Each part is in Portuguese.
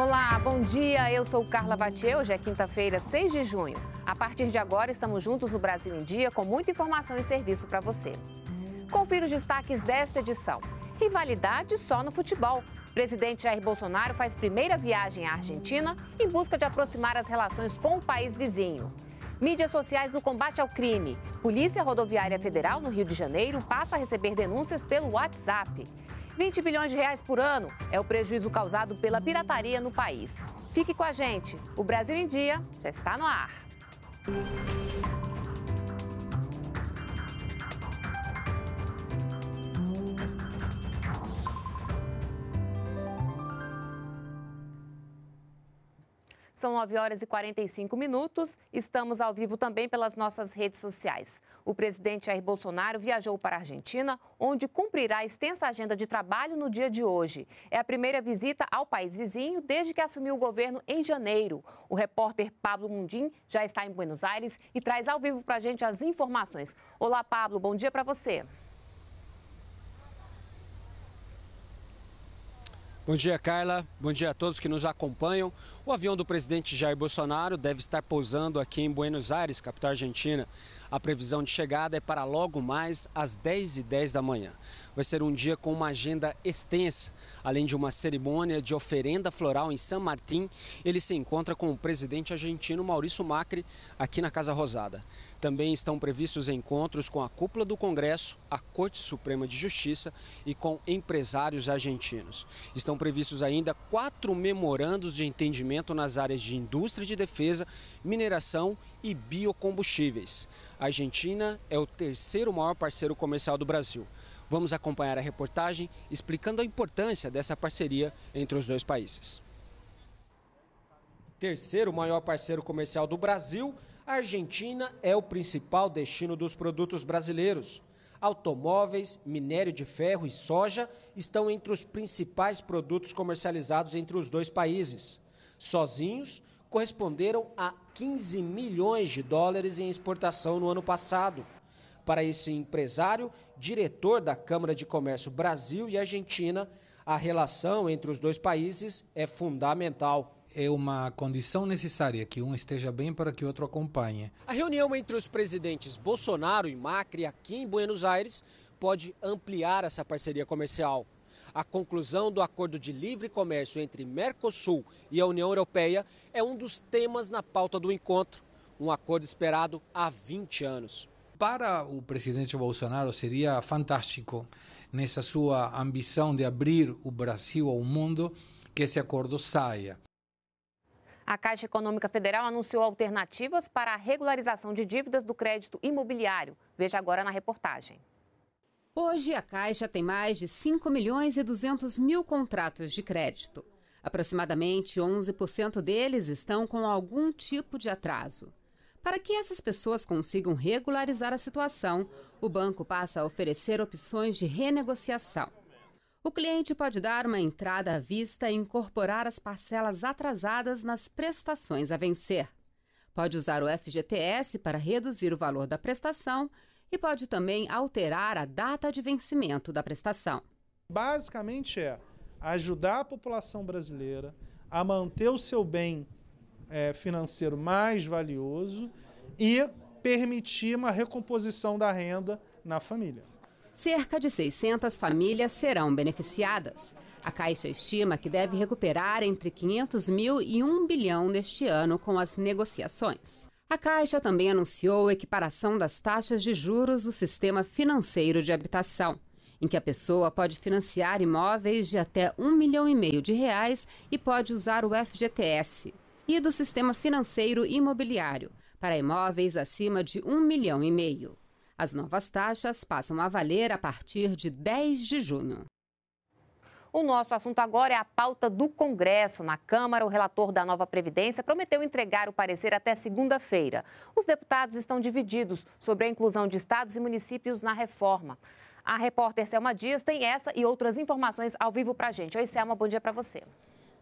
Olá, bom dia. Eu sou Carla Batier. Hoje é quinta-feira, 6 de junho. A partir de agora, estamos juntos no Brasil em Dia com muita informação e serviço para você. Confira os destaques desta edição. Rivalidade só no futebol. Presidente Jair Bolsonaro faz primeira viagem à Argentina em busca de aproximar as relações com o país vizinho. Mídias sociais no combate ao crime. Polícia Rodoviária Federal no Rio de Janeiro passa a receber denúncias pelo WhatsApp. 20 bilhões de reais por ano é o prejuízo causado pela pirataria no país. Fique com a gente. O Brasil em Dia já está no ar. São 9 horas e 45 minutos. Estamos ao vivo também pelas nossas redes sociais. O presidente Jair Bolsonaro viajou para a Argentina, onde cumprirá a extensa agenda de trabalho no dia de hoje. É a primeira visita ao país vizinho desde que assumiu o governo em janeiro. O repórter Pablo Mundim já está em Buenos Aires e traz ao vivo para a gente as informações. Olá, Pablo, bom dia para você. Bom dia, Carla. Bom dia a todos que nos acompanham. O avião do presidente Jair Bolsonaro deve estar pousando aqui em Buenos Aires, capital argentina. A previsão de chegada é para logo mais às 10h10 da manhã. Vai ser um dia com uma agenda extensa. Além de uma cerimônia de oferenda floral em San Martín, ele se encontra com o presidente argentino Maurício Macri aqui na Casa Rosada. Também estão previstos encontros com a cúpula do Congresso, a Corte Suprema de Justiça e com empresários argentinos. Estão previstos ainda quatro memorandos de entendimento nas áreas de indústria de defesa, mineração e biocombustíveis. A Argentina é o terceiro maior parceiro comercial do Brasil. Vamos acompanhar a reportagem explicando a importância dessa parceria entre os dois países. Terceiro maior parceiro comercial do Brasil, a Argentina é o principal destino dos produtos brasileiros. Automóveis, minério de ferro e soja estão entre os principais produtos comercializados entre os dois países. Sozinhos, corresponderam a 15 milhões de dólares em exportação no ano passado. Para esse empresário, diretor da Câmara de Comércio Brasil e Argentina, a relação entre os dois países é fundamental é uma condição necessária que um esteja bem para que o outro acompanhe. A reunião entre os presidentes Bolsonaro e Macri aqui em Buenos Aires pode ampliar essa parceria comercial. A conclusão do acordo de livre comércio entre Mercosul e a União Europeia é um dos temas na pauta do encontro, um acordo esperado há 20 anos. Para o presidente Bolsonaro seria fantástico nessa sua ambição de abrir o Brasil ao mundo que esse acordo saia. A Caixa Econômica Federal anunciou alternativas para a regularização de dívidas do crédito imobiliário. Veja agora na reportagem. Hoje, a Caixa tem mais de 5 milhões e 200 mil contratos de crédito. Aproximadamente 11% deles estão com algum tipo de atraso. Para que essas pessoas consigam regularizar a situação, o banco passa a oferecer opções de renegociação. O cliente pode dar uma entrada à vista e incorporar as parcelas atrasadas nas prestações a vencer. Pode usar o FGTS para reduzir o valor da prestação e pode também alterar a data de vencimento da prestação. Basicamente é ajudar a população brasileira a manter o seu bem é, financeiro mais valioso e permitir uma recomposição da renda na família. Cerca de 600 famílias serão beneficiadas. A Caixa estima que deve recuperar entre 500 mil e 1 bilhão neste ano com as negociações. A Caixa também anunciou a equiparação das taxas de juros do sistema financeiro de habitação, em que a pessoa pode financiar imóveis de até um milhão e meio de reais e pode usar o FGTS, e do sistema financeiro imobiliário, para imóveis acima de um milhão e meio. As novas taxas passam a valer a partir de 10 de junho. O nosso assunto agora é a pauta do Congresso. Na Câmara, o relator da nova Previdência prometeu entregar o parecer até segunda-feira. Os deputados estão divididos sobre a inclusão de estados e municípios na reforma. A repórter Selma Dias tem essa e outras informações ao vivo para a gente. Oi, Selma, bom dia para você.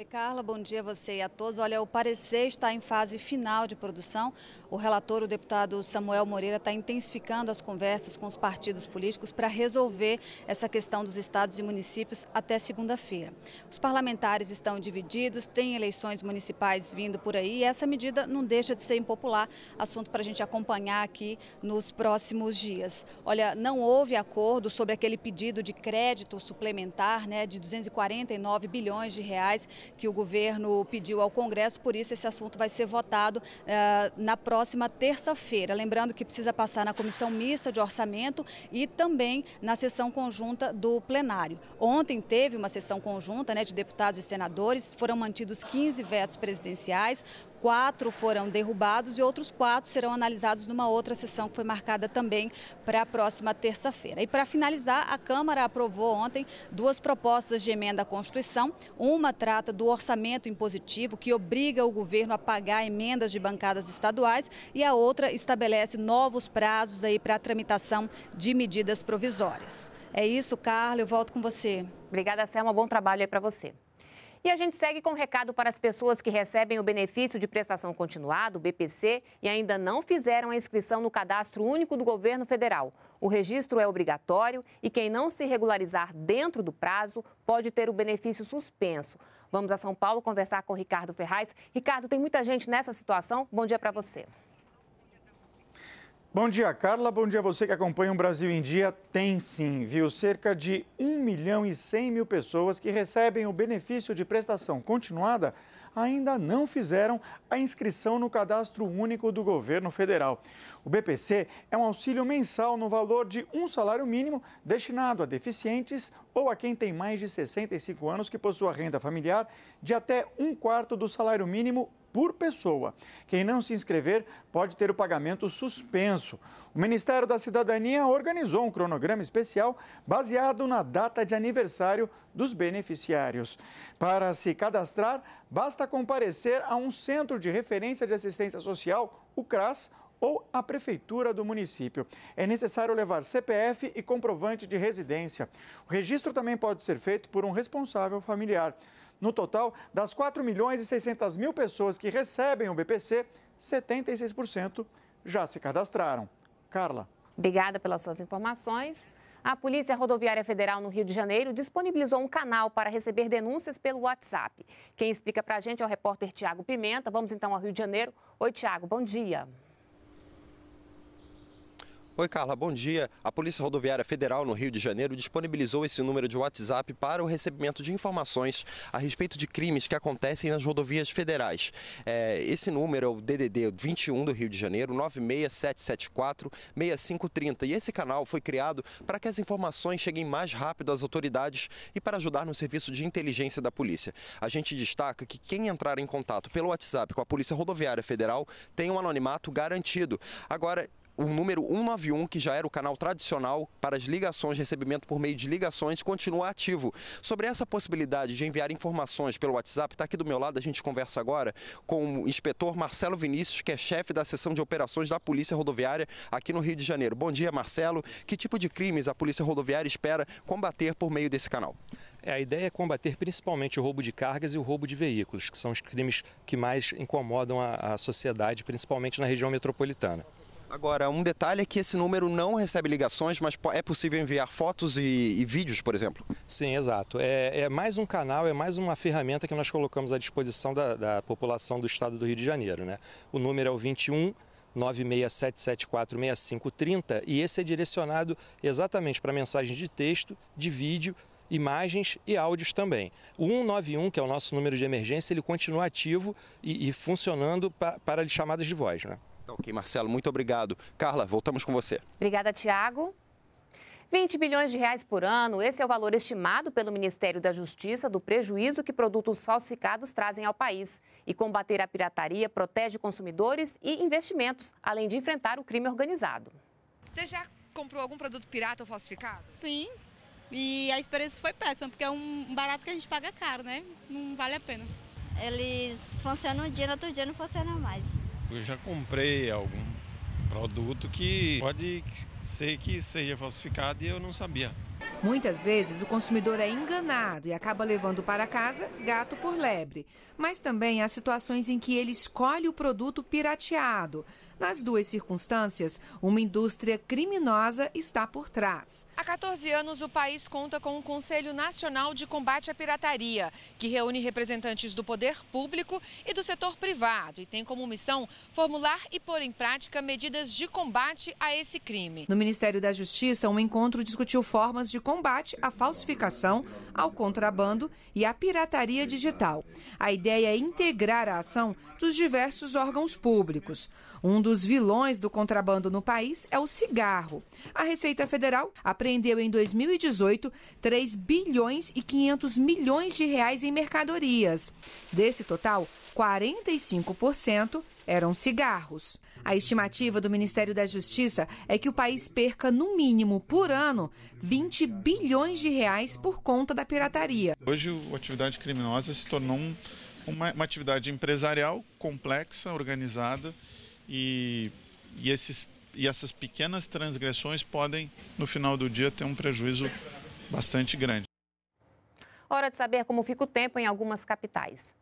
Oi, Carla, bom dia a você e a todos. Olha, o parecer está em fase final de produção. O relator, o deputado Samuel Moreira, está intensificando as conversas com os partidos políticos para resolver essa questão dos estados e municípios até segunda-feira. Os parlamentares estão divididos, tem eleições municipais vindo por aí e essa medida não deixa de ser impopular, assunto para a gente acompanhar aqui nos próximos dias. Olha, não houve acordo sobre aquele pedido de crédito suplementar né, de 249 bilhões de reais que o governo pediu ao Congresso, por isso esse assunto vai ser votado eh, na próxima terça-feira. Lembrando que precisa passar na comissão mista de orçamento e também na sessão conjunta do plenário. Ontem teve uma sessão conjunta né, de deputados e senadores, foram mantidos 15 vetos presidenciais, quatro foram derrubados e outros quatro serão analisados numa outra sessão que foi marcada também para a próxima terça-feira. E para finalizar, a Câmara aprovou ontem duas propostas de emenda à Constituição. Uma trata trata do orçamento impositivo, que obriga o governo a pagar emendas de bancadas estaduais, e a outra estabelece novos prazos aí para a tramitação de medidas provisórias. É isso, Carla, eu volto com você. Obrigada, Selma, bom trabalho aí para você. E a gente segue com um recado para as pessoas que recebem o benefício de prestação continuada, o BPC, e ainda não fizeram a inscrição no cadastro único do governo federal. O registro é obrigatório e quem não se regularizar dentro do prazo pode ter o benefício suspenso. Vamos a São Paulo conversar com Ricardo Ferraz. Ricardo, tem muita gente nessa situação. Bom dia para você. Bom dia, Carla. Bom dia a você que acompanha o Brasil em Dia. Tem sim, viu? Cerca de 1 milhão e 100 mil pessoas que recebem o benefício de prestação continuada ainda não fizeram a inscrição no cadastro único do governo federal. O BPC é um auxílio mensal no valor de um salário mínimo destinado a deficientes ou a quem tem mais de 65 anos que possua renda familiar de até um quarto do salário mínimo por pessoa. Quem não se inscrever pode ter o pagamento suspenso. O Ministério da Cidadania organizou um cronograma especial baseado na data de aniversário dos beneficiários. Para se cadastrar, basta comparecer a um Centro de Referência de Assistência Social, o CRAS, ou à prefeitura do município. É necessário levar CPF e comprovante de residência. O registro também pode ser feito por um responsável familiar. No total, das 4 milhões e 600 mil pessoas que recebem o BPC, 76% já se cadastraram. Carla. Obrigada pelas suas informações. A Polícia Rodoviária Federal no Rio de Janeiro disponibilizou um canal para receber denúncias pelo WhatsApp. Quem explica para a gente é o repórter Tiago Pimenta. Vamos então ao Rio de Janeiro. Oi, Tiago, bom dia. Oi, Carla, bom dia. A Polícia Rodoviária Federal no Rio de Janeiro disponibilizou esse número de WhatsApp para o recebimento de informações a respeito de crimes que acontecem nas rodovias federais. É, esse número é o DDD 21 do Rio de Janeiro, 96774-6530. E esse canal foi criado para que as informações cheguem mais rápido às autoridades e para ajudar no serviço de inteligência da polícia. A gente destaca que quem entrar em contato pelo WhatsApp com a Polícia Rodoviária Federal tem um anonimato garantido. Agora, o número 191, que já era o canal tradicional para as ligações, recebimento por meio de ligações, continua ativo. Sobre essa possibilidade de enviar informações pelo WhatsApp, está aqui do meu lado, a gente conversa agora com o inspetor Marcelo Vinícius, que é chefe da seção de operações da Polícia Rodoviária aqui no Rio de Janeiro. Bom dia, Marcelo. Que tipo de crimes a Polícia Rodoviária espera combater por meio desse canal? É, a ideia é combater principalmente o roubo de cargas e o roubo de veículos, que são os crimes que mais incomodam a, a sociedade, principalmente na região metropolitana. Agora, um detalhe é que esse número não recebe ligações, mas é possível enviar fotos e, e vídeos, por exemplo? Sim, exato. É, é, mais um canal, é mais uma ferramenta que nós colocamos à disposição da, da população do estado do Rio de Janeiro. Né? O número é o 21 967746530 e esse é direcionado exatamente para mensagens de texto, de vídeo, imagens e áudios também. O 191, que é o nosso número de emergência, ele continua ativo e, e funcionando pa, para chamadas de voz. Né? Então, ok, Marcelo, muito obrigado. Carla, voltamos com você. Obrigada, Tiago. 20 bilhões de reais por ano, esse é o valor estimado pelo Ministério da Justiça do prejuízo que produtos falsificados trazem ao país. E combater a pirataria protege consumidores e investimentos, além de enfrentar o crime organizado. Você já comprou algum produto pirata ou falsificado? Sim. E a experiência foi péssima, porque é um barato que a gente paga caro, né? Não vale a pena. Eles funcionam um dia, no outro dia não funcionam mais. Eu já comprei algum produto que pode ser que seja falsificado e eu não sabia. Muitas vezes o consumidor é enganado e acaba levando para casa gato por lebre. Mas também há situações em que ele escolhe o produto pirateado. Nas duas circunstâncias, uma indústria criminosa está por trás. Há 14 anos, o país conta com o Conselho Nacional de Combate à Pirataria, que reúne representantes do poder público e do setor privado e tem como missão formular e pôr em prática medidas de combate a esse crime. No Ministério da Justiça, um encontro discutiu formas de combate à falsificação, ao contrabando e à pirataria digital. A ideia é integrar a ação dos diversos órgãos públicos. Um dos vilões do contrabando no país é o cigarro. A Receita Federal apreendeu em 2018 3 bilhões e 500 milhões de reais em mercadorias. Desse total, 45% eram cigarros. A estimativa do Ministério da Justiça é que o país perca, no mínimo, por ano, 20 bilhões de reais por conta da pirataria. Hoje, a atividade criminosa se tornou uma, uma atividade empresarial complexa, organizada e, e, esses, e essas pequenas transgressões podem, no final do dia, ter um prejuízo bastante grande. Hora de saber como fica o tempo em algumas capitais.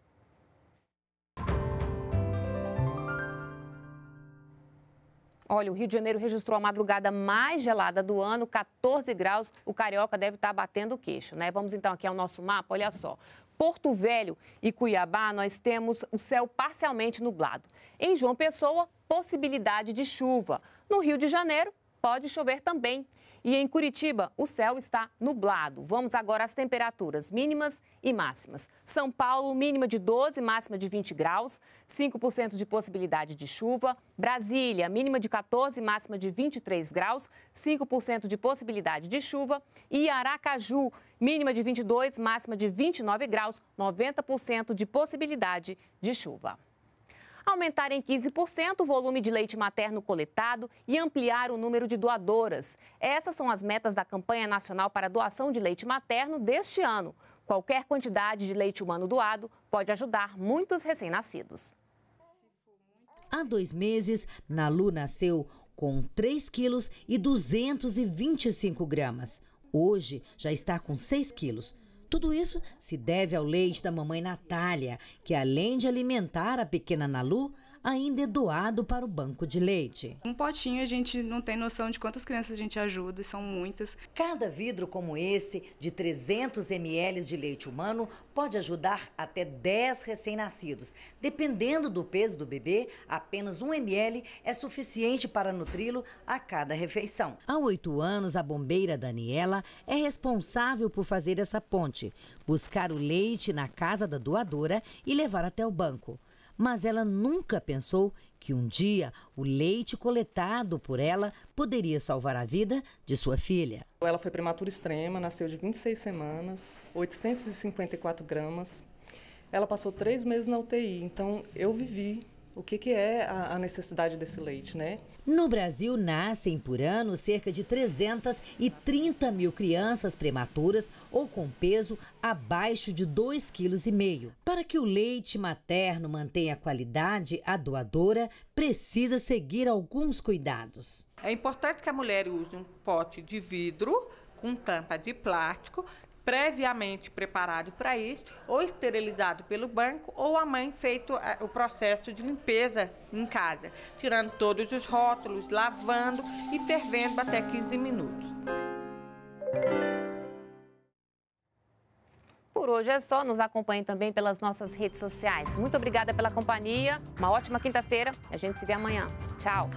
Olha, o Rio de Janeiro registrou a madrugada mais gelada do ano, 14 graus. O carioca deve estar batendo o queixo, né? Vamos então aqui ao nosso mapa, olha só. Porto Velho e Cuiabá, nós temos o céu parcialmente nublado. Em João Pessoa, possibilidade de chuva. No Rio de Janeiro, pode chover também. E em Curitiba, o céu está nublado. Vamos agora às temperaturas mínimas e máximas. São Paulo, mínima de 12, máxima de 20 graus, 5% de possibilidade de chuva. Brasília, mínima de 14, máxima de 23 graus, 5% de possibilidade de chuva. E Aracaju, Mínima de 22, máxima de 29 graus, 90% de possibilidade de chuva aumentar em 15% o volume de leite materno coletado e ampliar o número de doadoras. Essas são as metas da campanha nacional para doação de leite materno deste ano. Qualquer quantidade de leite humano doado pode ajudar muitos recém-nascidos. Há dois meses, Nalu nasceu com 3 quilos e 225 gramas. Hoje já está com 6 quilos. Tudo isso se deve ao leite da mamãe Natália, que além de alimentar a pequena Nalu, ainda é doado para o banco de leite. Um potinho a gente não tem noção de quantas crianças a gente ajuda, são muitas. Cada vidro como esse, de 300 ml de leite humano, pode ajudar até 10 recém-nascidos. Dependendo do peso do bebê, apenas 1 ml é suficiente para nutri-lo a cada refeição. Há oito anos, a bombeira Daniela é responsável por fazer essa ponte, buscar o leite na casa da doadora e levar até o banco mas ela nunca pensou que um dia o leite coletado por ela poderia salvar a vida de sua filha. Ela foi prematura extrema, nasceu de 26 semanas, 854 gramas. Ela passou três meses na UTI, então eu vivi o que, que é a, a necessidade desse leite, né? No Brasil, nascem por ano cerca de 330 mil crianças prematuras ou com peso abaixo de 2,5 kg. Para que o leite materno mantenha a qualidade, a doadora precisa seguir alguns cuidados. É importante que a mulher use um pote de vidro com tampa de plástico previamente preparado para isso, ou esterilizado pelo banco, ou a mãe feito eh, o processo de limpeza em casa, tirando todos os rótulos, lavando e fervendo até 15 minutos. Por hoje é só, nos acompanhe também pelas nossas redes sociais. Muito obrigada pela companhia, uma ótima quinta-feira, a gente se vê amanhã. Tchau!